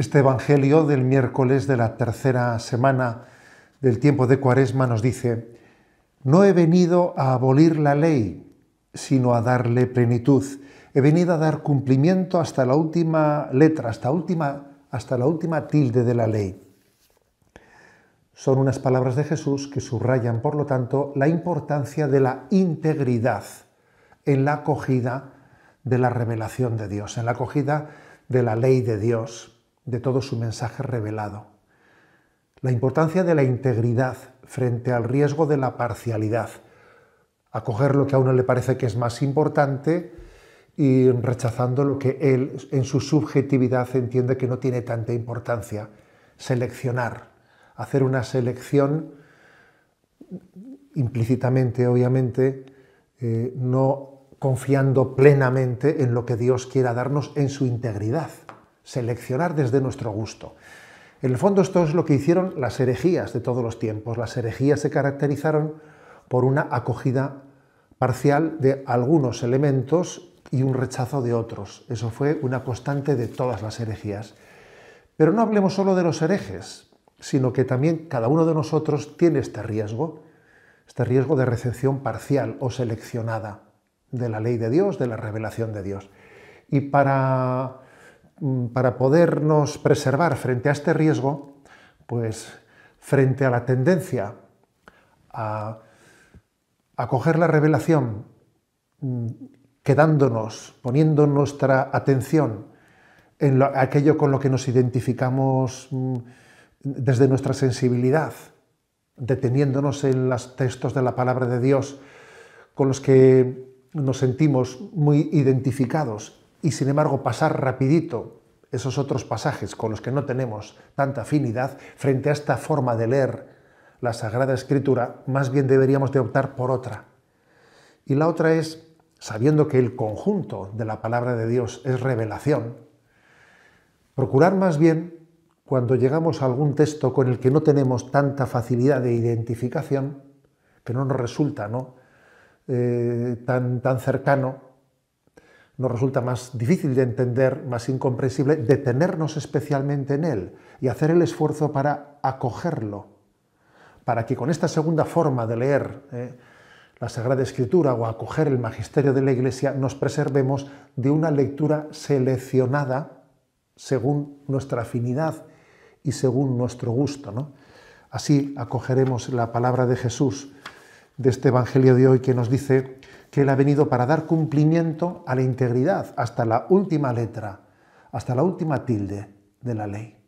Este Evangelio del miércoles de la tercera semana del tiempo de Cuaresma nos dice, no he venido a abolir la ley, sino a darle plenitud. He venido a dar cumplimiento hasta la última letra, hasta, última, hasta la última tilde de la ley. Son unas palabras de Jesús que subrayan, por lo tanto, la importancia de la integridad en la acogida de la revelación de Dios, en la acogida de la ley de Dios de todo su mensaje revelado. La importancia de la integridad frente al riesgo de la parcialidad. Acoger lo que a uno le parece que es más importante y rechazando lo que él en su subjetividad entiende que no tiene tanta importancia. Seleccionar, hacer una selección implícitamente, obviamente, eh, no confiando plenamente en lo que Dios quiera darnos en su integridad seleccionar desde nuestro gusto. En el fondo esto es lo que hicieron las herejías de todos los tiempos. Las herejías se caracterizaron por una acogida parcial de algunos elementos y un rechazo de otros. Eso fue una constante de todas las herejías. Pero no hablemos solo de los herejes, sino que también cada uno de nosotros tiene este riesgo, este riesgo de recepción parcial o seleccionada de la ley de Dios, de la revelación de Dios. Y para Mm, para podernos preservar frente a este riesgo, pues frente a la tendencia a, coger la revelación mm, quedándonos, poniendo nuestra atención en aquello con lo que nos identificamos mm, desde nuestra sensibilidad, deteniéndonos en los textos de la palabra de Dios con los que nos sentimos muy identificados y sin embargo pasar rapidito esos otros pasajes con los que no tenemos tanta afinidad frente a esta forma de leer la Sagrada Escritura, más bien deberíamos de optar por otra. Y la otra es, sabiendo que el conjunto de la palabra de Dios es revelación, procurar más bien, cuando llegamos a algún texto con el que no tenemos tanta facilidad de identificación, que no nos resulta ¿no? Eh, tan, tan cercano, nos resulta más difícil de entender, más incomprensible, detenernos especialmente en él y hacer el esfuerzo para acogerlo, para que con esta segunda forma de leer eh, la Sagrada Escritura o acoger el magisterio de la Iglesia nos preservemos de una lectura seleccionada según nuestra afinidad y según nuestro gusto. Así acogeremos la palabra de Jesús de este Evangelio de hoy que nos dice que Él ha venido para dar cumplimiento a la integridad, hasta la última letra, hasta la última tilde de la ley.